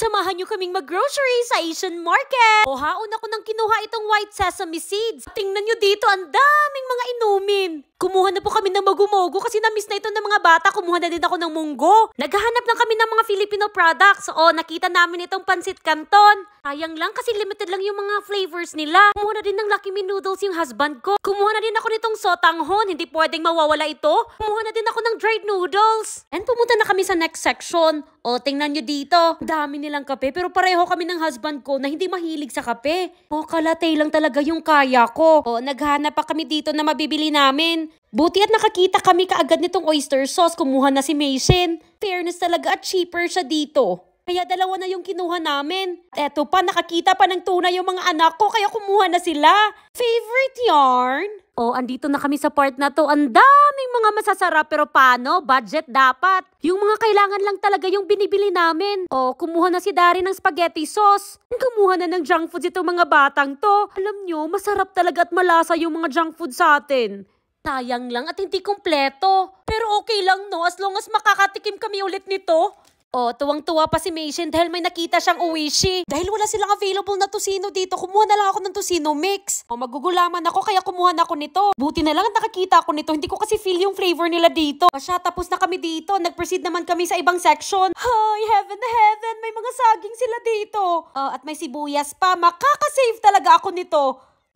Samahan niyo kaming mag-grocery sa Asian market! O hauna ko nang kinuha itong white sesame seeds. Tingnan niyo dito, ang daming mga inumin. Kumuha na po kami ng magumogo kasi na-miss na ito ng mga bata. Kumuha na din ako ng munggo. Naghahanap lang kami ng mga Filipino products. oh, nakita namin itong pansit canton. Sayang lang kasi limited lang yung mga flavors nila. Kumuha na din ng Lucky Me Noodles yung husband ko. Kumuha na din ako nitong sotanghon. Hindi pwedeng mawawala ito. Kumuha na din ako ng dried noodles. And pumunta na kami sa next section. O, tingnan nyo dito. Dami nilang kape pero pareho kami ng husband ko na hindi mahilig sa kape. O, kalatay lang talaga yung kaya ko. O, naghanap pa kami dito na mabibili namin. Buti at nakakita kami kaagad nitong oyster sauce, kumuha na si Mason. Fairness talaga at cheaper siya dito. Kaya dalawa na yung kinuha namin. Eto pa, nakakita pa ng tuna yung mga anak ko, kaya kumuha na sila. Favorite yarn? Oh, andito na kami sa part na to. Ang daming mga masasarap pero paano? Budget dapat. Yung mga kailangan lang talaga yung binibili namin. Oh, kumuha na si Dari ng spaghetti sauce. Kumuha na ng junk food itong mga batang to. Alam nyo, masarap talaga at malasa yung mga junk food sa atin. Tayang lang at hindi kumpleto. Pero okay lang no, as long as makakatikim kami ulit nito. Oh, tuwang-tuwa pa si Meishin dahil may nakita siyang uwishi. Dahil wala silang available na tusino dito, kumuha na lang ako ng tusino mix. Oh, magugulaman ako kaya kumuha na ako nito. Buti na lang at nakakita ako nito, hindi ko kasi feel yung flavor nila dito. Asya, oh, tapos na kami dito. Nag-proceed naman kami sa ibang section. Hi, heaven, heaven, may mga saging sila dito. Oh, at may sibuyas pa, makakasave talaga ako nito.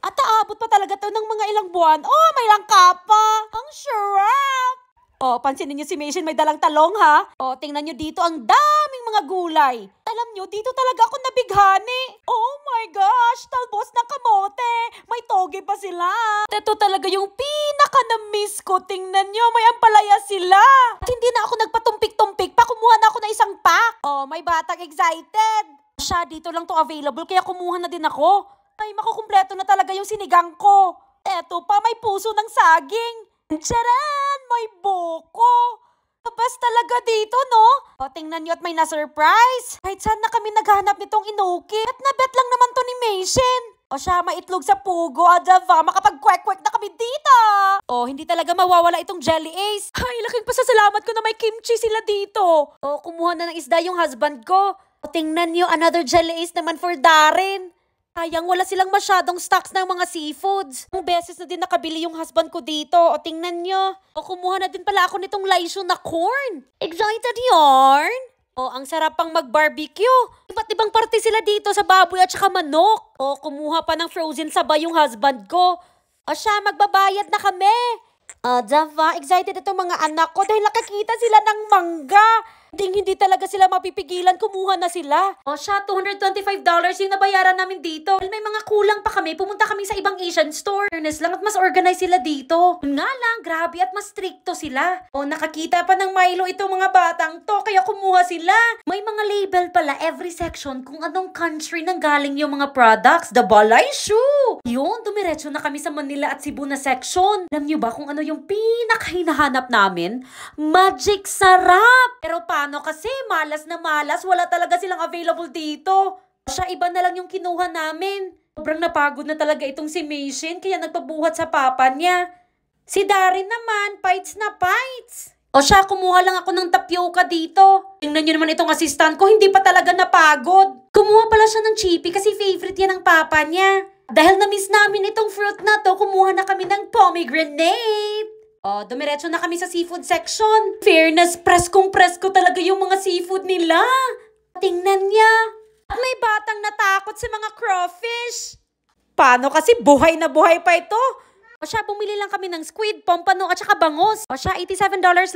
At aabot pa talaga to ng mga ilang buwan. Oh, may langka pa. Ang sarap! Oh, pansinin niyo si Mason may dalang talong ha. Oh, tingnan niyo dito ang daming mga gulay. Alam niyo, dito talaga ako nabighani. Oh my gosh, talbos ng kamote. May toge pa sila. Ito talaga yung pinaka na-miss ko. Tingnan niyo, may ampalaya sila. At hindi na ako nagpatumpik-tumpik pa. Kumuha na ako na isang pack. Oh, may batang excited. Siya, dito lang to available kaya kumuha na din ako. Ay, makukumpleto na talaga yung sinigang ko. Eto pa, may puso ng saging. Tcharan! May buko! Labas talaga dito, no? O, tingnan nyo at may na-surprise. Kahit saan na kami naghanap nitong Inoki. At nabet lang naman to ni Mason. O siya, maitlog sa pugo, adava, makapag-kwek-kwek na kami dito. O, hindi talaga mawawala itong jelly ace. Ay, laking pasasalamat ko na may kimchi sila dito. O, kumuha na ng isda yung husband ko. O, tingnan nyo, another jelly ace naman for Darren. Sayang, wala silang masyadong stocks ng mga seafoods. Ang beses na din nakabili yung husband ko dito. O tingnan nyo. O kumuha na din pala ako nitong laisyo na corn. Excited yarn? O ang sarap pang mag-barbecue. Iba't ibang parte sila dito sa baboy at saka manok. O kumuha pa ng frozen sabay yung husband ko. O siya, magbabayad na kami. O, uh, Java, diba? excited itong mga anak ko dahil nakakita sila ng mangga. Ding hindi talaga sila mapipigilan, kumuha na sila. O siya, $225 yung nabayaran namin dito. Well, may mga kulang pa kami, pumunta kami sa ibang Asian store. Fairness lang at mas organized sila dito. nga lang, grabe at mas stricto sila. O nakakita pa ng Milo itong mga batang to, kaya kumuha sila. May mga label pala every section kung anong country nang galing yung mga products. The Balay Shoe! Yun, dumiretso na kami sa Manila at Cebu na section. Alam nyo ba kung ano yung pinakahinahanap namin? Magic sarap! Pero pa Amerikano kasi malas na malas, wala talaga silang available dito. Siya iba na lang yung kinuha namin. Sobrang napagod na talaga itong si Maishin kaya nagpabuhat sa papa niya. Si Darin naman, pites na pites. O siya, kumuha lang ako ng tapioca dito. Tingnan niyo naman itong assistant ko, hindi pa talaga napagod. Kumuha pala siya ng chippy kasi favorite yan ng papa niya. Dahil na-miss namin itong fruit na to, kumuha na kami ng pomegranate. Oh, dumiretso na kami sa seafood section. Fairness, preskong presko talaga yung mga seafood nila. Tingnan niya. may batang natakot sa mga crawfish. Paano kasi buhay na buhay pa ito? O siya, bumili lang kami ng squid, pompano at saka bangus. O siya, $87 lang.